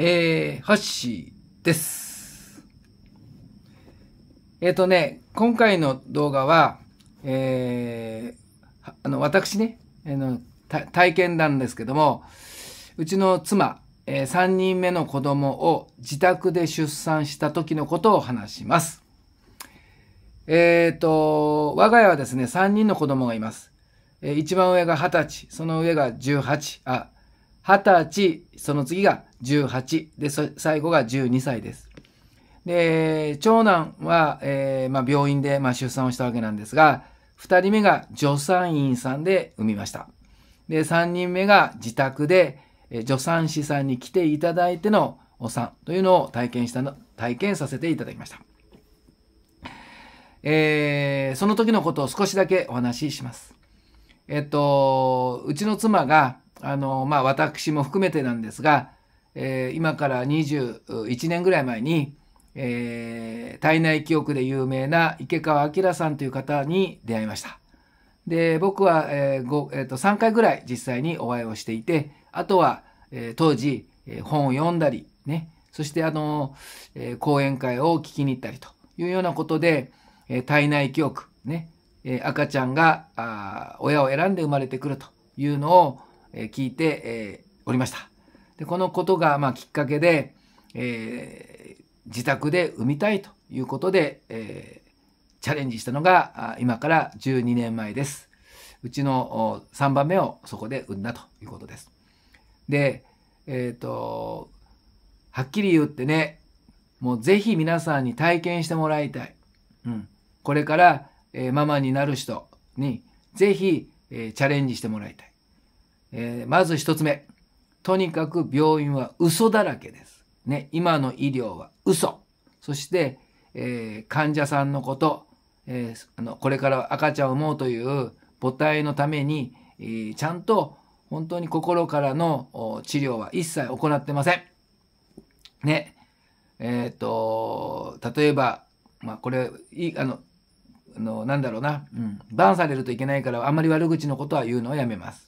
えー、ハッシーです。えっ、ー、とね、今回の動画は、えー、あの、私ね、あの、体験なんですけども、うちの妻、えー、3人目の子供を自宅で出産した時のことを話します。えっ、ー、と、我が家はですね、3人の子供がいます。えー、一番上が20歳、その上が18、あ、20歳、その次が18、で、最後が12歳です。で、長男は、えー、まあ、病院で、まあ、出産をしたわけなんですが、2人目が助産院さんで産みました。で、3人目が自宅で、え助産師さんに来ていただいてのお産というのを体験したの、体験させていただきました。えー、その時のことを少しだけお話しします。えっと、うちの妻が、あの、まあ、私も含めてなんですが、えー、今から21年ぐらい前に、えー、体内記憶で有名な池川明さんという方に出会いました。で、僕は、えーえー、と3回ぐらい実際にお会いをしていて、あとは、えー、当時、え本を読んだり、ね、そしてあの、えー、講演会を聞きに行ったりというようなことで、えー、体内記憶、ね、えー、赤ちゃんがあ親を選んで生まれてくるというのを、え聞いて、えおりました。でこのことが、まあ、きっかけで、えー、自宅で産みたいということで、えー、チャレンジしたのが今から12年前です。うちの3番目をそこで産んだということです。で、えっ、ー、と、はっきり言ってね、もうぜひ皆さんに体験してもらいたい。うん。これから、えー、ママになる人にぜひ、えー、チャレンジしてもらいたい。えー、まず一つ目。とにかく病院は嘘だらけです。ね、今の医療は嘘。そして、えー、患者さんのこと、えー、あの、これから赤ちゃんを産もうという母体のために、えー、ちゃんと本当に心からの治療は一切行ってません。ね。えっ、ー、と、例えば、まあ、これ、いあの、あの、なんだろうな、うん、バンされるといけないから、あんまり悪口のことは言うのをやめます。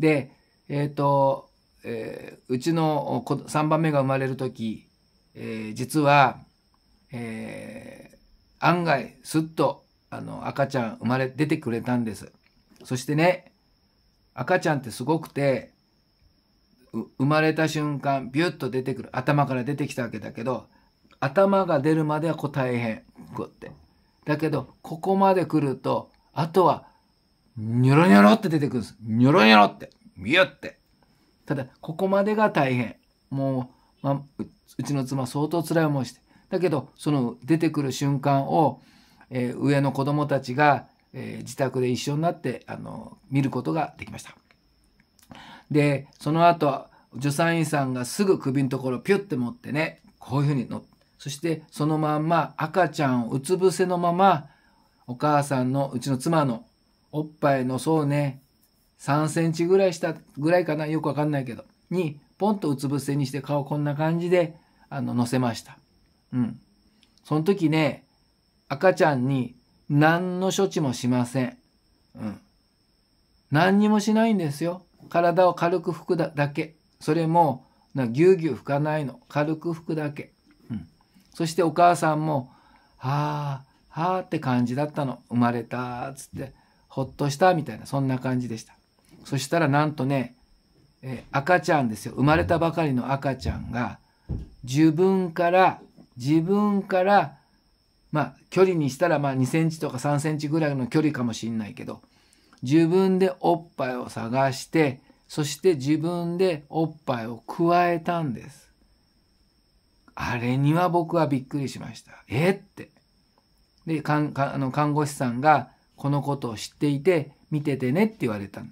で、えっ、ー、と、えー、うちの3番目が生まれる時、えー、実は、えー、案外すっとあの赤ちゃん生まれ出てくれたんですそしてね赤ちゃんってすごくて生まれた瞬間ビュッと出てくる頭から出てきたわけだけど頭が出るまではこう大変こうってだけどここまで来るとあとはにょろにょろって出てくるんです。にょろにょろって、ミュって。ただ、ここまでが大変。もう、まあ、うちの妻相当辛い思いして。だけど、その出てくる瞬間を、えー、上の子供たちが、えー、自宅で一緒になって、あの、見ることができました。で、その後、助産院さんがすぐ首のところピュッて持ってね、こういうふうに乗って、そしてそのまんま赤ちゃんをうつ伏せのまま、お母さんの、うちの妻のおっぱいのそうね、3センチぐらいしたぐらいかな、よくわかんないけど、に、ポンとうつ伏せにして顔こんな感じで、あの、乗せました。うん。その時ね、赤ちゃんに何の処置もしません。うん。何にもしないんですよ。体を軽く拭くだけ。それも、ぎゅうぎゅう拭かないの。軽く拭くだけ。うん。そしてお母さんも、はあ、はあって感じだったの。生まれた、つって。ほっとしたみたいな、そんな感じでした。そしたらなんとね、え赤ちゃんですよ。生まれたばかりの赤ちゃんが、自分から、自分から、まあ、距離にしたら、まあ、2センチとか3センチぐらいの距離かもしんないけど、自分でおっぱいを探して、そして自分でおっぱいを加えたんです。あれには僕はびっくりしました。えって。で、かあの看護師さんが、このことを知っていて見ててねって言われた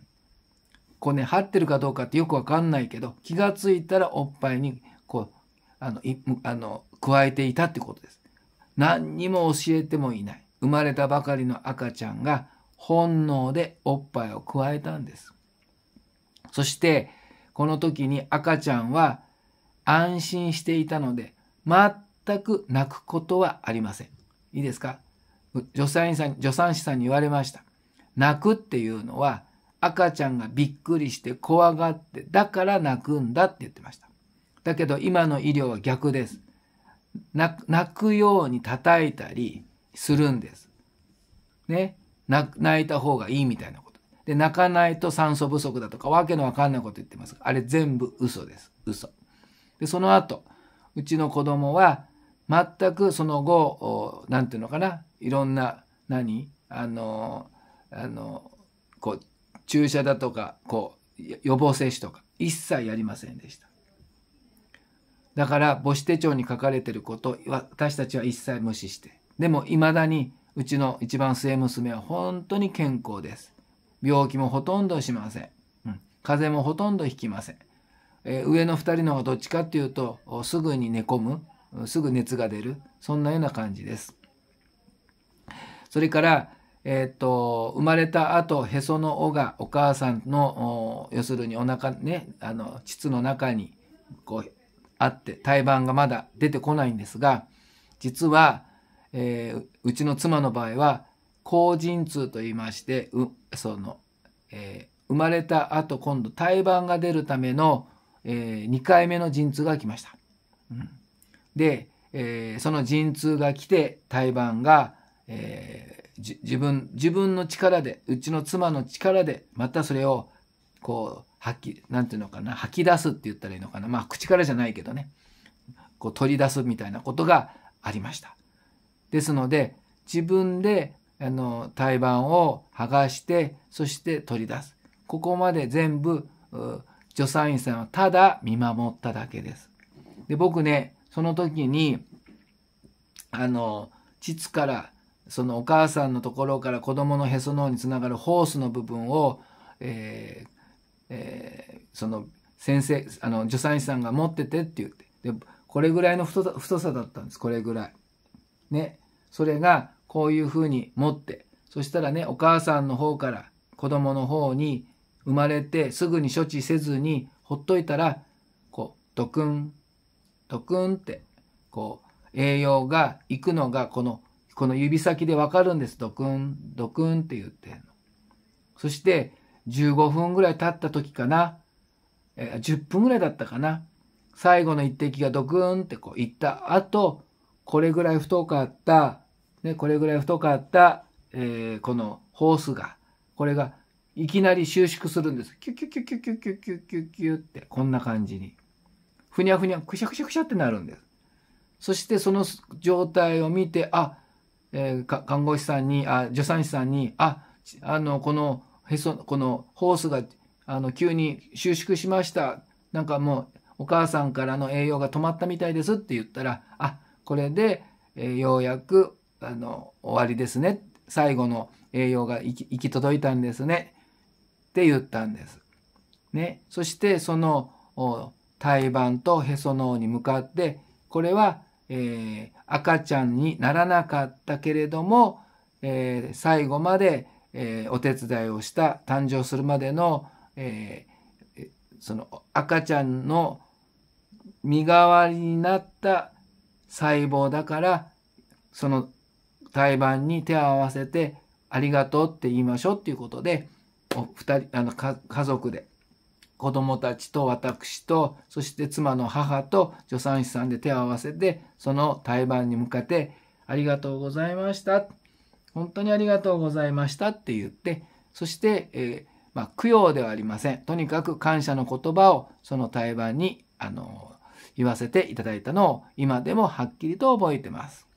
こうね張ってるかどうかってよくわかんないけど気がついたらおっぱいにこうあのいあの加えていたってことです。何にも教えてもいない生まれたばかりの赤ちゃんが本能でおっぱいを加えたんです。そしてこの時に赤ちゃんは安心していたので全く泣くことはありません。いいですか助産師さん助産師さんに言われました。泣くっていうのは赤ちゃんがびっくりして怖がってだから泣くんだって言ってました。だけど今の医療は逆です。泣くように叩いたりするんです。ね。泣いた方がいいみたいなこと。で、泣かないと酸素不足だとかわけのわかんないこと言ってます。あれ全部嘘です。嘘。で、その後、うちの子供は全くその後、何て言うのかな、いろんな何あのあのこう注射だとかこう予防接種とか一切やりませんでした。だから母子手帳に書かれてること私たちは一切無視してでもいまだにうちの一番末娘は本当に健康です。病気もほとんどしません。うん、風邪もほとんどひきません。えー、上の2人の方がどっちかっていうとすぐに寝込むすぐ熱が出るそんなような感じです。それから、えっ、ー、と、生まれた後、へその緒がお母さんの、要するにお腹ね、あの、膣の中に、こう、あって、胎盤がまだ出てこないんですが、実は、えー、うちの妻の場合は、後陣痛と言いまして、その、えー、生まれた後、今度胎盤が出るための、えー、2回目の陣痛が来ました。うん、で、えー、その陣痛が来て、胎盤が、えー、自分、自分の力で、うちの妻の力で、またそれを、こう、吐き、なんていうのかな、吐き出すって言ったらいいのかな。まあ、口からじゃないけどね。こう、取り出すみたいなことがありました。ですので、自分で、あの、胎盤を剥がして、そして取り出す。ここまで全部、助産院さんはただ見守っただけです。で、僕ね、その時に、あの、膣からそのお母さんのところから子供のへその緒につながるホースの部分を、えーえー、その先生あの助産師さんが持っててって言ってでこれぐらいの太さ太さだったんですこれぐらい。ねそれがこういうふうに持ってそしたらねお母さんの方から子供の方に生まれてすぐに処置せずにほっといたらこうドクンドクンってこう栄養がいくのがこのこの指先でわかるんです。ドクン、ドクンって言ってそして、15分ぐらい経った時かな。え10分ぐらいだったかな。最後の一滴がドクンってこう行った後、これぐらい太かった、ね、これぐらい太かった、えー、このホースが、これがいきなり収縮するんです。キュキュキュキュキュキュキュキュキュって、こんな感じに。ふにゃふにゃ、くしゃくしゃくしゃってなるんです。そしてその状態を見て、あ、えー、看護師さんに、あ、助産師さんに、あ、あの、このへそ、このホースが、あの、急に収縮しました。なんかもう、お母さんからの栄養が止まったみたいですって言ったら、あ、これで、えー、ようやく、あの、終わりですね。最後の栄養が行き行き届いたんですね。って言ったんです。ね。そして、その、胎盤とへその緒に向かって、これはえー、赤ちゃんにならなかったけれども、えー、最後まで、えー、お手伝いをした誕生するまでの、えその赤ちゃんの身代わりになった細胞だからその胎盤に手を合わせてありがとうって言いましょうっていうことでお二人あの家族で子供たちと私と、そして妻の母と助産師さんで手を合わせて、その胎盤に向かって、ありがとうございました。本当にありがとうございましたって言って、そして、えー、まあ、供養ではありません。とにかく感謝の言葉をその胎盤に、あの、言わせていただいたのを今でもはっきりと覚えてます。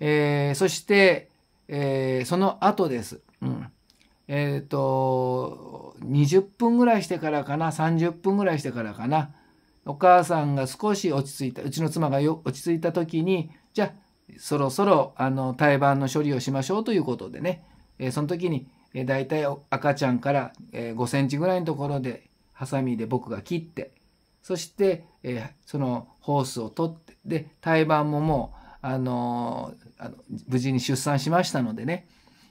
えー、そして、えー、その後です。うん。えっ、ー、と20分ぐらいしてからかな30分ぐらいしてからかなお母さんが少し落ち着いたうちの妻が落ち着いた時にじゃあそろそろあの胎盤の処理をしましょうということでね、えー、その時に、えー、大体赤ちゃんから、えー、5センチぐらいのところでハサミで僕が切ってそして、えー、そのホースを取ってで胎盤ももう、あのー、あの無事に出産しましたのでね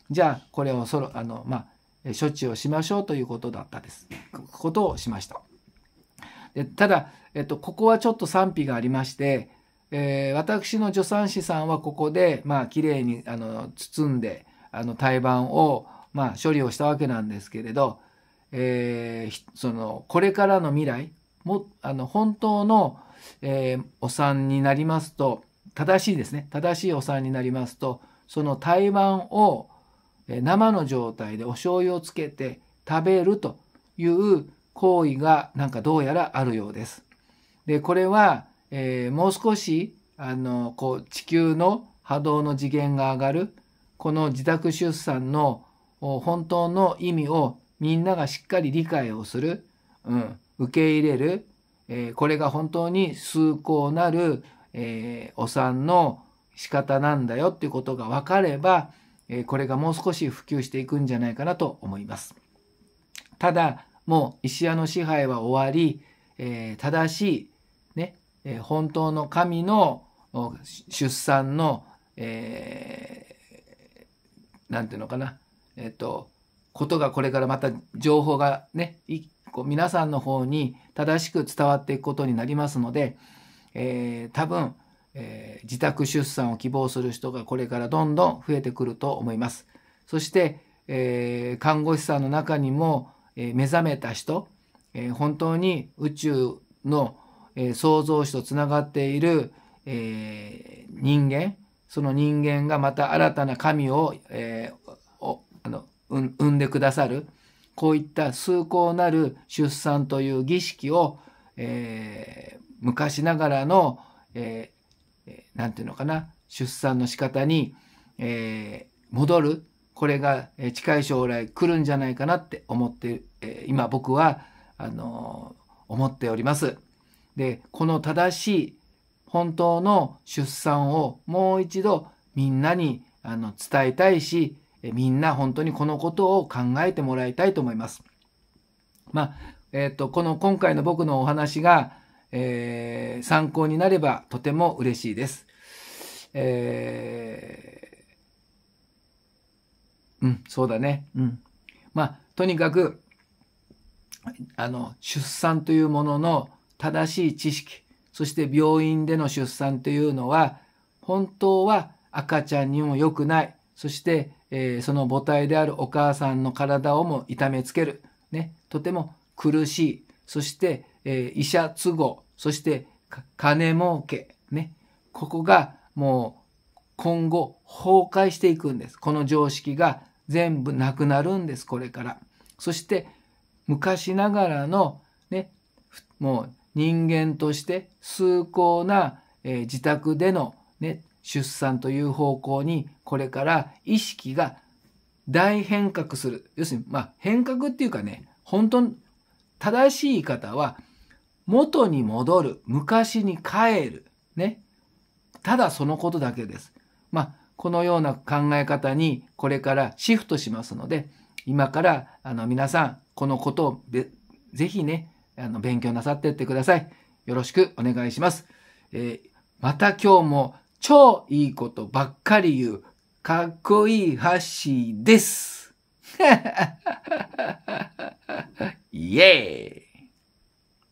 じゃあこれをそろあの、まあ、処置をしましょうということだったです。ことをしました。でただ、えっと、ここはちょっと賛否がありまして、えー、私の助産師さんはここで、まあ、きれいにあの包んであの胎盤を、まあ、処理をしたわけなんですけれど、えー、そのこれからの未来もあの本当の、えー、お産になりますと正しいですね正しいお産になりますとその胎盤を生の状態でお醤油をつけて食べるという行為がなんかどうやらあるようです。で、これは、えー、もう少し、あの、こう、地球の波動の次元が上がる、この自宅出産の本当の意味をみんながしっかり理解をする、うん、受け入れる、えー、これが本当に崇高なる、えー、お産の仕方なんだよっていうことが分かれば、えこれがもう少し普及していくんじゃないかなと思います。ただ、もう石屋の支配は終わり、えー、正しい、ね、え本当の神の出産の、えー、ていうのかな、えっ、と、ことがこれからまた情報がね、こう皆さんの方に正しく伝わっていくことになりますので、えー、多分、えー、自宅出産を希望する人がこれからどんどん増えてくると思います。そして、えー、看護師さんの中にも、えー、目覚めた人、え本当に宇宙の、え創造主とつながっている、え人間、その人間がまた新たな神を、えー、あの生んでくださる、こういった崇高なる出産という儀式を、え昔ながらの、えー、何て言うのかな出産の仕方に、えー、戻るこれが近い将来来るんじゃないかなって思って、え今僕はあの思っております。でこの正しい本当の出産をもう一度みんなにあの伝えたいしみんな本当にこのことを考えてもらいたいと思います。まあえーと、とこの今回の僕のお話がえー、参考になればとても嬉しいです。えー、うん、そうだね。うん。まあ、とにかく、あの、出産というものの正しい知識、そして病院での出産というのは、本当は赤ちゃんにも良くない。そして、えー、その母体であるお母さんの体をも痛めつける。ね、とても苦しい。そして、えー、医者都合、そして金儲け、ね。ここがもう今後崩壊していくんです。この常識が全部なくなるんです、これから。そして昔ながらのね、もう人間として崇高な、えー、自宅でのね、出産という方向にこれから意識が大変革する。要するに、まあ変革っていうかね、本当正しい言い方は元に戻る、昔に帰る、ね。ただそのことだけです。まあ、このような考え方にこれからシフトしますので、今からあの皆さん、このことをぜひね、あの勉強なさっていってください。よろしくお願いします。えー、また今日も超いいことばっかり言う、かっこいいハッシーです。イエーイ